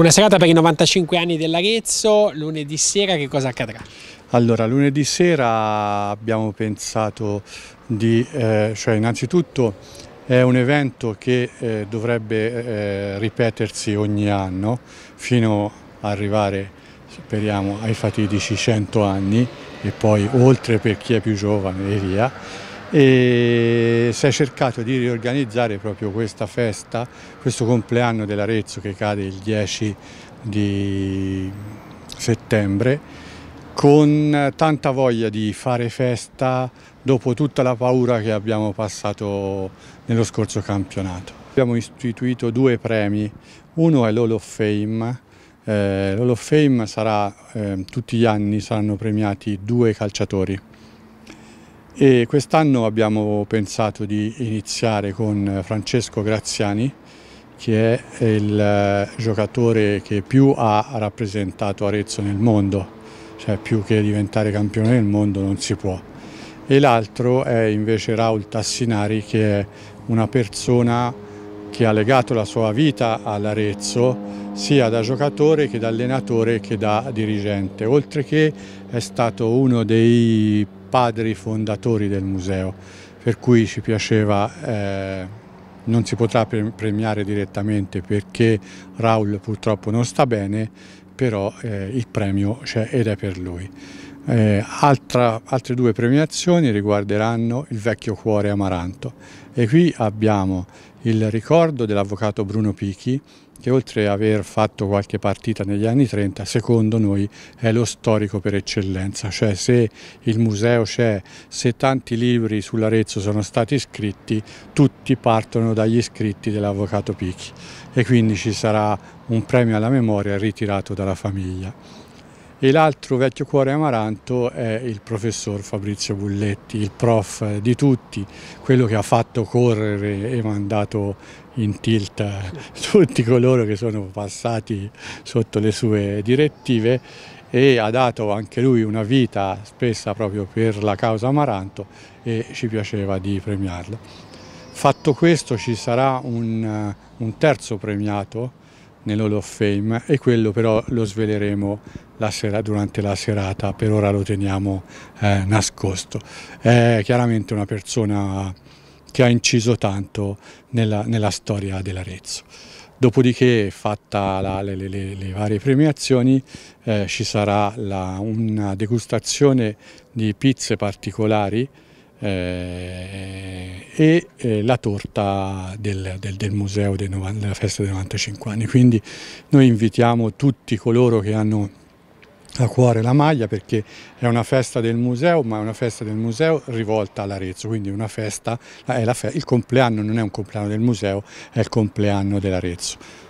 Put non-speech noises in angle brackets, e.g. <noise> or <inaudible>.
Una serata per i 95 anni dell'Arezzo, lunedì sera che cosa accadrà? Allora, lunedì sera abbiamo pensato di, eh, cioè innanzitutto è un evento che eh, dovrebbe eh, ripetersi ogni anno fino ad arrivare, speriamo, ai fatidici 100 anni e poi oltre per chi è più giovane e via e si è cercato di riorganizzare proprio questa festa, questo compleanno dell'Arezzo che cade il 10 di settembre con tanta voglia di fare festa dopo tutta la paura che abbiamo passato nello scorso campionato. Abbiamo istituito due premi, uno è l'Hall of Fame, eh, l'Hall of Fame sarà, eh, tutti gli anni saranno premiati due calciatori e quest'anno abbiamo pensato di iniziare con Francesco Graziani che è il eh, giocatore che più ha rappresentato Arezzo nel mondo, cioè più che diventare campione del mondo non si può. E l'altro è invece Raul Tassinari che è una persona che ha legato la sua vita all'Arezzo sia da giocatore che da allenatore che da dirigente, oltre che è stato uno dei padri fondatori del museo, per cui ci piaceva, eh, non si potrà premiare direttamente perché Raul purtroppo non sta bene, però eh, il premio c'è ed è per lui. Eh, altra, altre due premiazioni riguarderanno il vecchio cuore amaranto e qui abbiamo il ricordo dell'avvocato Bruno Pichi che oltre ad aver fatto qualche partita negli anni 30, secondo noi è lo storico per eccellenza, cioè se il museo c'è, se tanti libri sull'Arezzo sono stati scritti, tutti partono dagli scritti dell'avvocato Picchi e quindi ci sarà un premio alla memoria ritirato dalla famiglia e l'altro vecchio cuore amaranto è il professor Fabrizio Bulletti, il prof di tutti, quello che ha fatto correre e mandato in tilt <laughs> tutti coloro che sono passati sotto le sue direttive e ha dato anche lui una vita spessa proprio per la causa Amaranto e ci piaceva di premiarlo. Fatto questo ci sarà un, un terzo premiato nell'Hall of Fame e quello però lo sveleremo la sera, durante la serata, per ora lo teniamo eh, nascosto. È chiaramente una persona che ha inciso tanto nella, nella storia dell'Arezzo. Dopodiché, fatta la, le, le, le, varie premiazioni, eh, ci sarà la, una degustazione di pizze particolari eh, e eh, la torta del, del, del museo dei 90, della festa dei 95 anni. Quindi noi invitiamo tutti coloro che hanno a cuore la maglia perché è una festa del museo, ma è una festa del museo rivolta all'Arezzo, quindi una festa, fe il compleanno non è un compleanno del museo, è il compleanno dell'Arezzo.